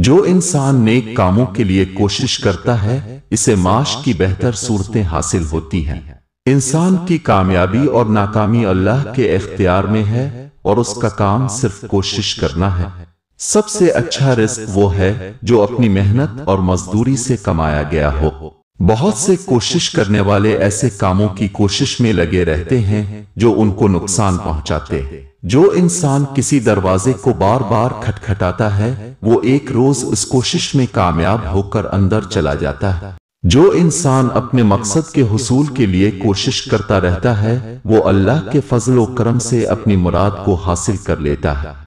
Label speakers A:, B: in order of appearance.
A: जो इंसान नेक कामों के लिए कोशिश करता है इसे माश की बेहतर सूरतें हासिल होती हैं इंसान की कामयाबी और नाकामी अल्लाह के अख्तियार में है और उसका काम सिर्फ कोशिश करना है सबसे अच्छा रिस्क वो है जो अपनी मेहनत और मजदूरी से कमाया गया हो बहुत से कोशिश करने वाले ऐसे कामों की कोशिश में लगे रहते हैं जो उनको नुकसान पहुंचाते हैं जो इंसान किसी दरवाजे को बार बार खटखटाता है वो एक रोज उस कोशिश में कामयाब होकर अंदर चला जाता है जो इंसान अपने मकसद के हसूल के लिए कोशिश करता रहता है वो अल्लाह के फजलो करम से
B: अपनी मुराद को हासिल कर लेता है